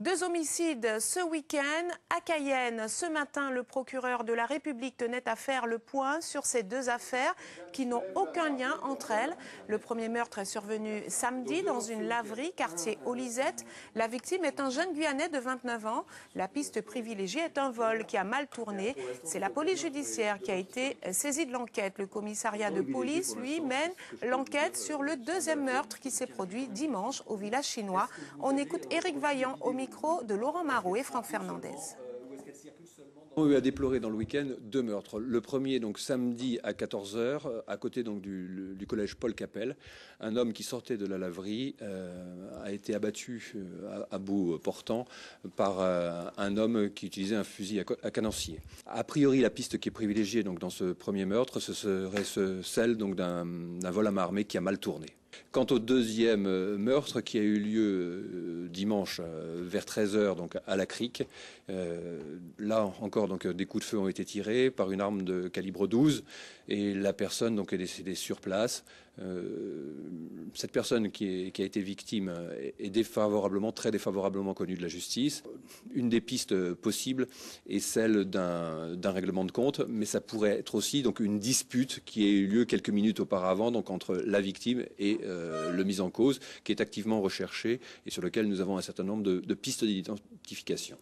Deux homicides ce week-end. À Cayenne, ce matin, le procureur de la République tenait à faire le point sur ces deux affaires qui n'ont aucun lien entre elles. Le premier meurtre est survenu samedi dans une laverie, quartier Olisette. La victime est un jeune Guyanais de 29 ans. La piste privilégiée est un vol qui a mal tourné. C'est la police judiciaire qui a été saisie de l'enquête. Le commissariat de police, lui, mène l'enquête sur le deuxième meurtre qui s'est produit dimanche au village chinois. On écoute Éric Vaillant au de Laurent Marot et Franck Fernandez a eu à déplorer dans le week-end deux meurtres. Le premier, donc samedi à 14h, à côté donc du, collège Paul Capel. Un homme qui sortait de la laverie euh, a été abattu euh, à, bout portant par euh, un homme qui utilisait un fusil à, à, A priori, la piste qui est privilégiée donc, dans ce premier meurtre, ce serait ce, celle d'un vol à main armée qui a mal tourné. Quant au deuxième meurtre qui a eu lieu dimanche euh, vers 13h donc à la crique. Euh, là encore donc des coups de feu ont été tirés par une arme de calibre 12 et la personne donc est décédée sur place. Euh, cette personne qui, a été victime est défavorablement, très défavorablement connue de la justice. Une des pistes possibles est celle d'un règlement de compte, mais ça pourrait être aussi donc une dispute qui a eu lieu quelques minutes auparavant donc entre la victime et le mis en cause, qui est activement recherché et sur lequel nous avons avons un certain nombre de, de pistes d'identification.